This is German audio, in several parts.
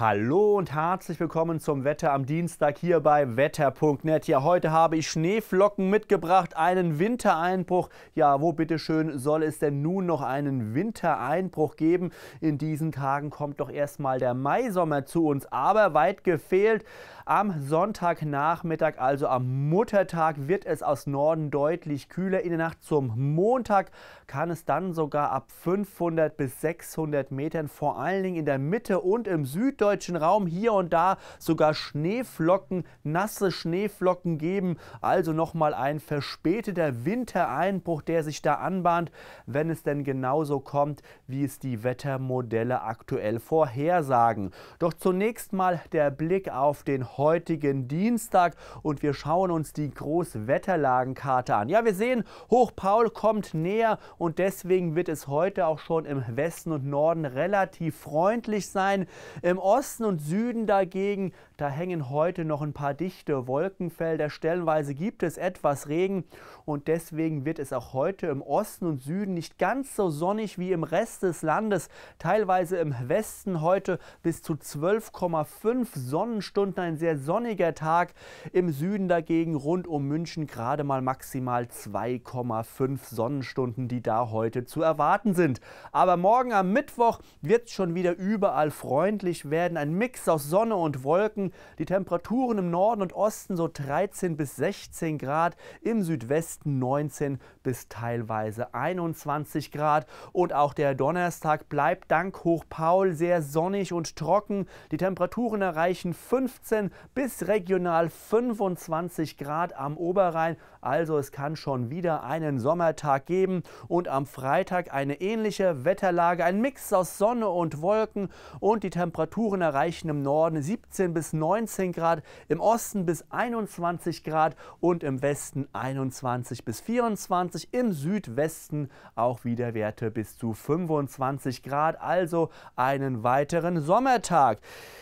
Hallo und herzlich willkommen zum Wetter am Dienstag hier bei wetter.net. Ja, heute habe ich Schneeflocken mitgebracht, einen Wintereinbruch. Ja, wo bitteschön soll es denn nun noch einen Wintereinbruch geben? In diesen Tagen kommt doch erstmal der Maisommer zu uns, aber weit gefehlt. Am Sonntagnachmittag, also am Muttertag, wird es aus Norden deutlich kühler. In der Nacht zum Montag kann es dann sogar ab 500 bis 600 Metern, vor allen Dingen in der Mitte und im Süddeutschland, süddeutschen Raum hier und da sogar Schneeflocken, nasse Schneeflocken geben. Also nochmal ein verspäteter Wintereinbruch, der sich da anbahnt, wenn es denn genauso kommt, wie es die Wettermodelle aktuell vorhersagen. Doch zunächst mal der Blick auf den heutigen Dienstag und wir schauen uns die Großwetterlagenkarte an. Ja, wir sehen, Hochpaul kommt näher und deswegen wird es heute auch schon im Westen und Norden relativ freundlich sein. Im Osten Osten und Süden dagegen, da hängen heute noch ein paar dichte Wolkenfelder. Stellenweise gibt es etwas Regen und deswegen wird es auch heute im Osten und Süden nicht ganz so sonnig wie im Rest des Landes. Teilweise im Westen heute bis zu 12,5 Sonnenstunden, ein sehr sonniger Tag. Im Süden dagegen rund um München gerade mal maximal 2,5 Sonnenstunden, die da heute zu erwarten sind. Aber morgen am Mittwoch wird es schon wieder überall freundlich werden werden ein Mix aus Sonne und Wolken. Die Temperaturen im Norden und Osten so 13 bis 16 Grad, im Südwesten 19 bis teilweise 21 Grad. Und auch der Donnerstag bleibt dank Hochpaul sehr sonnig und trocken. Die Temperaturen erreichen 15 bis regional 25 Grad am Oberrhein. Also es kann schon wieder einen Sommertag geben und am Freitag eine ähnliche Wetterlage, ein Mix aus Sonne und Wolken und die Temperaturen Temperaturen erreichen im Norden 17 bis 19 Grad, im Osten bis 21 Grad und im Westen 21 bis 24, im Südwesten auch wieder Werte bis zu 25 Grad, also einen weiteren Sommertag.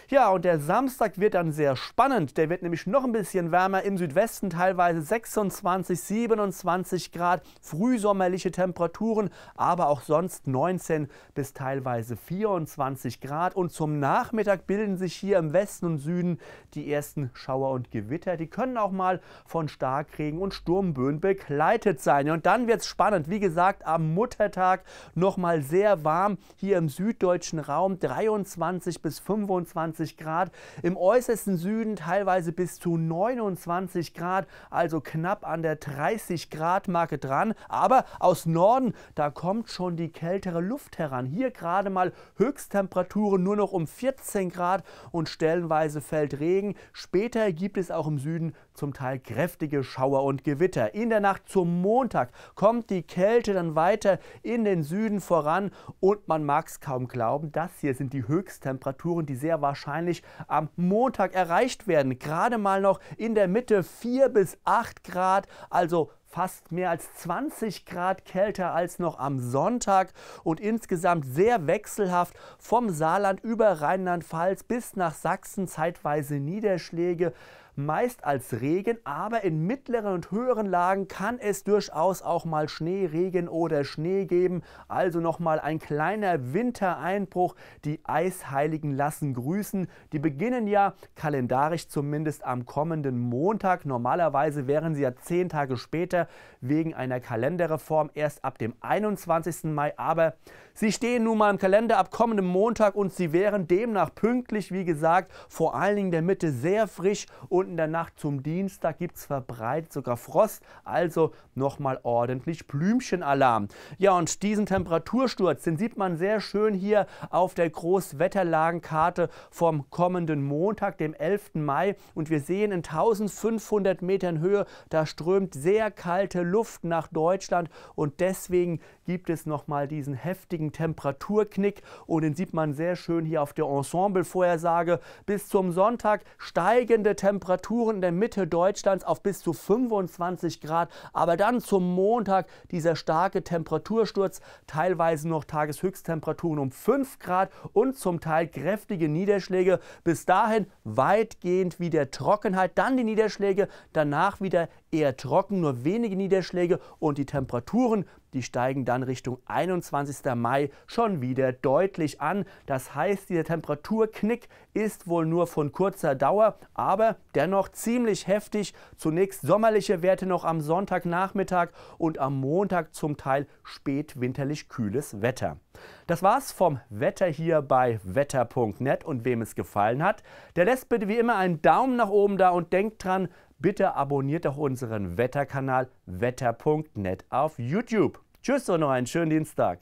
Ja, und der Samstag wird dann sehr spannend, der wird nämlich noch ein bisschen wärmer, im Südwesten teilweise 26, 27 Grad, frühsommerliche Temperaturen, aber auch sonst 19 bis teilweise 24 Grad und zum Nachmittag Nachmittag bilden sich hier im Westen und Süden die ersten Schauer und Gewitter. Die können auch mal von Starkregen und Sturmböen begleitet sein. Und dann wird es spannend. Wie gesagt, am Muttertag nochmal sehr warm hier im süddeutschen Raum. 23 bis 25 Grad. Im äußersten Süden teilweise bis zu 29 Grad, also knapp an der 30 Grad Marke dran. Aber aus Norden, da kommt schon die kältere Luft heran. Hier gerade mal Höchsttemperaturen nur noch um 14 18 Grad und stellenweise fällt Regen. Später gibt es auch im Süden zum Teil kräftige Schauer und Gewitter. In der Nacht zum Montag kommt die Kälte dann weiter in den Süden voran und man mag es kaum glauben, das hier sind die Höchsttemperaturen, die sehr wahrscheinlich am Montag erreicht werden. Gerade mal noch in der Mitte 4 bis 8 Grad, also fast mehr als 20 Grad kälter als noch am Sonntag und insgesamt sehr wechselhaft vom Saarland über Rheinland-Pfalz bis nach Sachsen zeitweise Niederschläge meist als Regen, aber in mittleren und höheren Lagen kann es durchaus auch mal Schneeregen oder Schnee geben. Also nochmal ein kleiner Wintereinbruch. Die Eisheiligen lassen grüßen. Die beginnen ja kalendarisch zumindest am kommenden Montag. Normalerweise wären sie ja zehn Tage später wegen einer Kalenderreform erst ab dem 21. Mai. Aber sie stehen nun mal im Kalender ab kommendem Montag und sie wären demnach pünktlich, wie gesagt, vor allen Dingen der Mitte sehr frisch und in der Nacht zum Dienstag gibt es verbreitet sogar Frost, also nochmal ordentlich Blümchenalarm. Ja, und diesen Temperatursturz, den sieht man sehr schön hier auf der Großwetterlagenkarte vom kommenden Montag, dem 11. Mai. Und wir sehen in 1500 Metern Höhe, da strömt sehr kalte Luft nach Deutschland und deswegen gibt es nochmal diesen heftigen Temperaturknick und den sieht man sehr schön hier auf der Ensemble-Vorhersage. Bis zum Sonntag steigende Temperatur. Temperaturen in der Mitte Deutschlands auf bis zu 25 Grad. Aber dann zum Montag dieser starke Temperatursturz, teilweise noch Tageshöchsttemperaturen um 5 Grad und zum Teil kräftige Niederschläge. Bis dahin weitgehend wieder Trockenheit, dann die Niederschläge, danach wieder eher trocken, nur wenige Niederschläge und die Temperaturen die steigen dann Richtung 21. Mai schon wieder deutlich an. Das heißt, dieser Temperaturknick ist wohl nur von kurzer Dauer, aber dennoch ziemlich heftig. Zunächst sommerliche Werte noch am Sonntagnachmittag und am Montag zum Teil spätwinterlich kühles Wetter. Das war's vom Wetter hier bei wetter.net und wem es gefallen hat, der lässt bitte wie immer einen Daumen nach oben da und denkt dran, bitte abonniert auch unseren Wetterkanal wetter.net auf YouTube. Tschüss und noch einen schönen Dienstag.